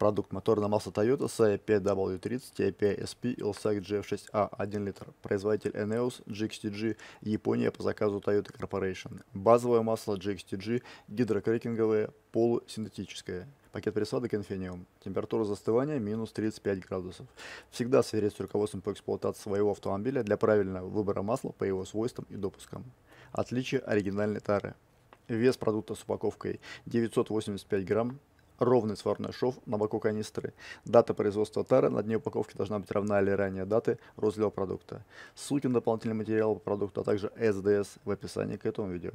Продукт мотор на масло Toyota CP-W30 TP-SP LSAC GF6A 1 литр. Производитель Eneos GXTG Япония по заказу Toyota Corporation. Базовое масло GXTG гидрокрекинговое полусинтетическое. Пакет присадок Infinium. Температура застывания минус 35 градусов. Всегда сверяйтесь с руководством по эксплуатации своего автомобиля для правильного выбора масла по его свойствам и допускам. Отличие оригинальной тары. Вес продукта с упаковкой 985 грамм, ровный сварной шов на боку канистры. Дата производства тары на дне упаковки должна быть равна или ранее даты розлива продукта. Ссылки на дополнительный материал по продукту, а также СДС в описании к этому видео.